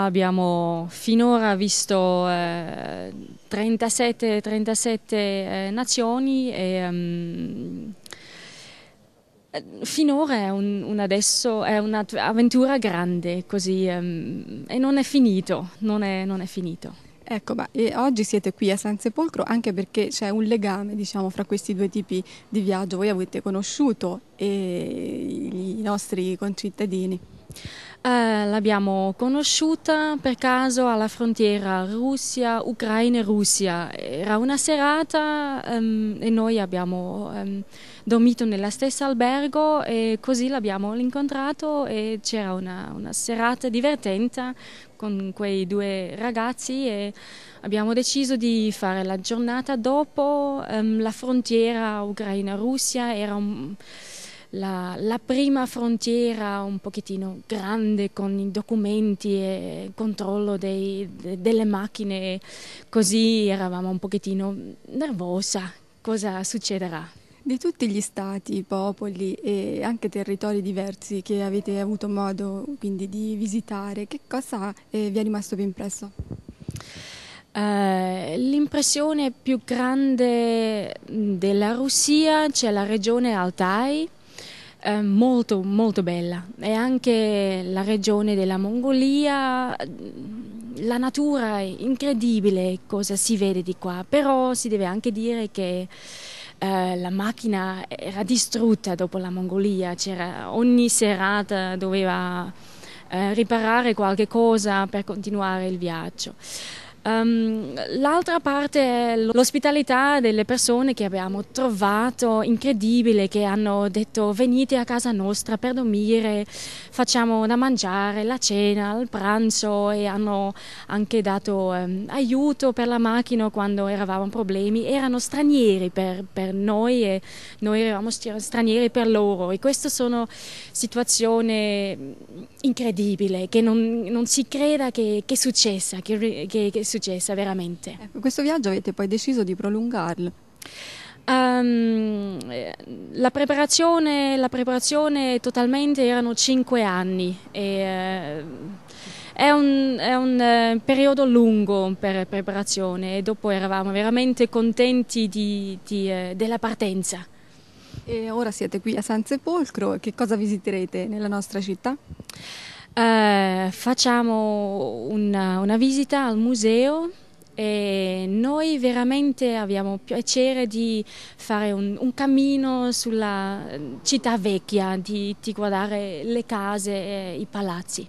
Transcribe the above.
Abbiamo finora visto eh, 37, 37 eh, nazioni e um, finora è, un, un adesso, è un'avventura grande così, um, e non è finito, non è, non è finito. Ecco, ma oggi siete qui a San Sepolcro anche perché c'è un legame, diciamo, fra questi due tipi di viaggio. Voi avete conosciuto eh, i nostri concittadini. Eh, l'abbiamo conosciuta per caso alla frontiera Russia, Ucraina e Russia. Era una serata ehm, e noi abbiamo ehm, dormito nella stessa albergo e così l'abbiamo incontrato e c'era una, una, serata divertente con quei due ragazzi e abbiamo deciso di fare la giornata dopo ehm, la frontiera Ucraina-Russia. Era un la, la, prima frontiera un pochettino grande con i documenti e il controllo dei, de, delle macchine, così eravamo un pochettino nervosa, cosa succederà? Di tutti gli stati, popoli e anche territori diversi che avete avuto modo quindi di visitare, che cosa eh, vi è rimasto più impresso? Uh, l'impressione più grande mm, della Russia c'è la regione Altai, eh, molto molto bella e anche la regione della Mongolia la natura è incredibile cosa si vede di qua però si deve anche dire che eh, la macchina era distrutta dopo la Mongolia ogni serata doveva eh, riparare qualche cosa per continuare il viaggio Um, l'altra parte è l'ospitalità delle persone che abbiamo trovato incredibile, che hanno detto venite a casa nostra per dormire, facciamo da mangiare, la cena, il pranzo e hanno anche dato um, aiuto per la macchina quando eravamo in problemi. Erano stranieri per, per noi e noi eravamo stranieri per loro e queste sono situazioni incredibili che non, non si creda che, che è successa, che, che, che è successa veramente. Ecco, questo viaggio avete poi deciso di prolungarlo. Um, la, preparazione, la, preparazione, totalmente erano cinque anni e, uh, è un, è un uh, periodo lungo per preparazione e dopo eravamo veramente contenti di, di, uh, della partenza. E ora siete qui a San Sepolcro, che cosa visiterete nella nostra città? Uh, facciamo una, una, visita al museo e noi veramente abbiamo piacere di fare un, un cammino sulla città vecchia, di, di guardare le case e i palazzi.